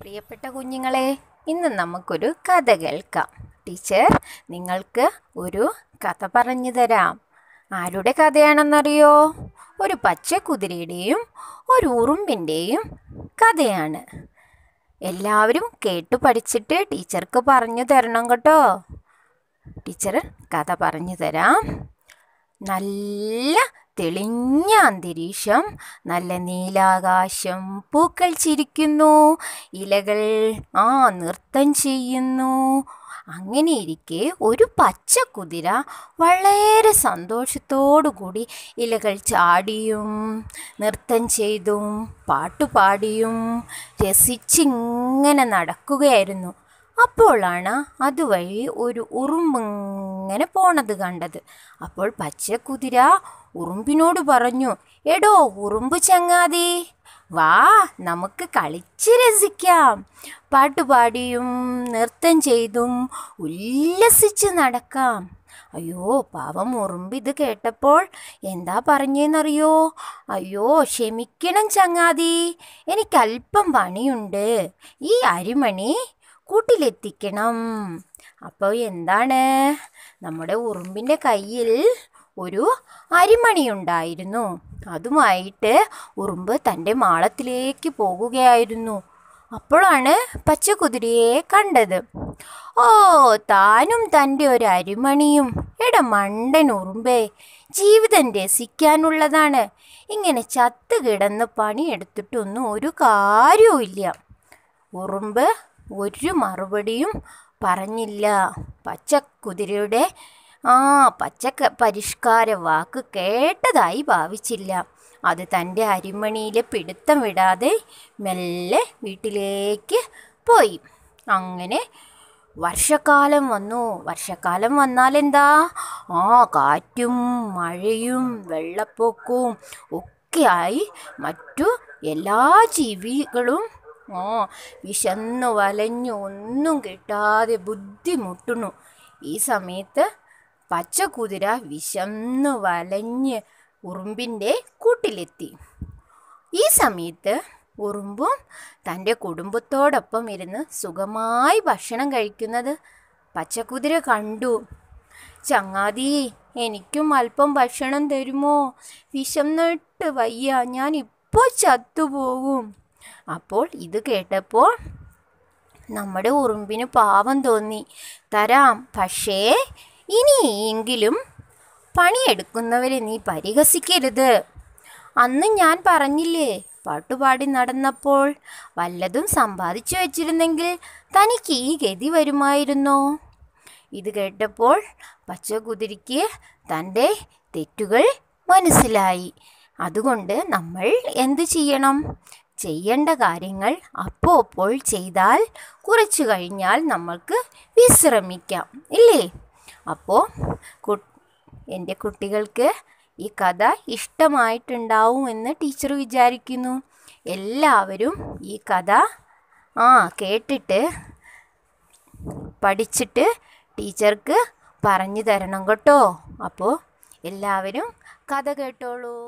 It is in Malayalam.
പ്രിയപ്പെട്ട കുഞ്ഞുങ്ങളെ ഇന്ന് നമുക്കൊരു കഥ കേൾക്കാം ടീച്ചർ നിങ്ങൾക്ക് ഒരു കഥ പറഞ്ഞു തരാം ആരുടെ കഥയാണെന്നറിയോ ഒരു പച്ച കുതിരയുടെയും ഒരു ഉറുമ്പിൻ്റെയും കഥയാണ് എല്ലാവരും കേട്ടു പഠിച്ചിട്ട് ടീച്ചർക്ക് പറഞ്ഞു തരണം കേട്ടോ ടീച്ചർ കഥ പറഞ്ഞു തരാം നല്ല തെളിഞ്ഞ അന്തരീക്ഷം നല്ല നീലാകാശം പൂക്കൾ ചിരിക്കുന്നു ഇലകൾ ആ നൃത്തം ചെയ്യുന്നു അങ്ങനെ ഇരിക്കെ ഒരു പച്ച കുതിര വളരെ സന്തോഷത്തോടുകൂടി ഇലകൾ ചാടിയും നൃത്തം ചെയ്തും പാട്ടുപാടിയും രസിച്ചിങ്ങനെ നടക്കുകയായിരുന്നു അപ്പോഴാണ് അതുവഴി ഒരു ഉറുമ്പ് അങ്ങനെ പോണത് കണ്ടത് അപ്പോൾ പച്ചക്കുതിര ഉറുമ്പിനോട് പറഞ്ഞു എടോ ഉറുമ്പ് ചങ്ങാതി വാ നമുക്ക് കളിച്ച് രസിക്കാം പാട്ടുപാടിയും നൃത്തം ചെയ്തും ഉല്ലസിച്ച് നടക്കാം അയ്യോ പാവം ഉറുമ്പ് ഇത് കേട്ടപ്പോൾ എന്താ പറഞ്ഞേന്നറിയോ അയ്യോ ക്ഷമിക്കണം ചങ്ങാതി എനിക്കൽപ്പം പണിയുണ്ട് ഈ അരിമണി കൂട്ടിലെത്തിക്കണം അപ്പോൾ എന്താണ് നമ്മുടെ ഉറുമ്പിൻ്റെ കയ്യിൽ ഒരു അരിമണി ഉണ്ടായിരുന്നു അതുമായിട്ട് ഉറുമ്പ് തൻ്റെ മാളത്തിലേക്ക് പോകുകയായിരുന്നു അപ്പോഴാണ് പച്ചക്കുതിരയെ കണ്ടത് ഓ താനും തൻ്റെ ഒരു അരിമണിയും എട മണ്ടൻ ഉറുമ്പേ ജീവിതം രസിക്കാനുള്ളതാണ് ഇങ്ങനെ ചത്ത് കിടന്ന് പണിയെടുത്തിട്ടൊന്നും ഒരു ഇല്ല ഉറുമ്പ് ഒരു മറുപടിയും പറഞ്ഞില്ല പച്ചക്കുതിരയുടെ ആ പച്ച പരിഷ്കാര വാക്ക് കേട്ടതായി ഭാവിച്ചില്ല അത് തൻ്റെ അരിമണിയിലെ പിടുത്തം വിടാതെ മെല്ലെ വീട്ടിലേക്ക് പോയി അങ്ങനെ വർഷക്കാലം വന്നു വർഷക്കാലം വന്നാൽ എന്താ ആ കാറ്റും മഴയും വെള്ളപ്പൊക്കവും ഒക്കെയായി മറ്റു എല്ലാ ജീവികളും ഓ വിശന്നു വലഞ്ഞു ഒന്നും കിട്ടാതെ ബുദ്ധിമുട്ടുന്നു ഈ സമയത്ത് പച്ചക്കുതിര വിശന്നു വലഞ്ഞ് ഉറുമ്പിൻ്റെ കൂട്ടിലെത്തി ഈ സമയത്ത് ഉറുമ്പും തൻ്റെ കുടുംബത്തോടൊപ്പം ഇരുന്ന് സുഖമായി ഭക്ഷണം കഴിക്കുന്നത് പച്ചക്കുതിര കണ്ടു ചങ്ങാതി എനിക്കും അല്പം ഭക്ഷണം തരുമോ വിശന്നിട്ട് വയ്യ ഞാൻ ഇപ്പോൾ ചത്തുപോകും അപ്പോൾ ഇത് കേട്ടപ്പോൾ നമ്മുടെ ഉറുമ്പിന് പാവം തോന്നി തരാം പക്ഷേ ഇനിയെങ്കിലും പണിയെടുക്കുന്നവരെ നീ പരിഹസിക്കരുത് അന്ന് ഞാൻ പറഞ്ഞില്ലേ പാട്ടുപാടി നടന്നപ്പോൾ വല്ലതും സമ്പാദിച്ചു വച്ചിരുന്നെങ്കിൽ തനിക്ക് ഈ ഗതി വരുമായിരുന്നോ ഇത് കേട്ടപ്പോൾ പച്ചകുതിരിക്ക് തൻ്റെ തെറ്റുകൾ മനസ്സിലായി അതുകൊണ്ട് നമ്മൾ എന്ത് ചെയ്യണം ചെയ്യേണ്ട കാര്യങ്ങൾ അപ്പോൾ അപ്പോൾ ചെയ്താൽ കുറച്ചു കഴിഞ്ഞാൽ നമ്മൾക്ക് വിശ്രമിക്കാം ഇല്ലേ അപ്പോൾ എൻ്റെ കുട്ടികൾക്ക് ഈ കഥ ഇഷ്ടമായിട്ടുണ്ടാവുമെന്ന് ടീച്ചർ വിചാരിക്കുന്നു എല്ലാവരും ഈ കഥ ആ കേട്ടിട്ട് പഠിച്ചിട്ട് ടീച്ചർക്ക് പറഞ്ഞു തരണം കേട്ടോ അപ്പോൾ എല്ലാവരും കഥ കേട്ടോളൂ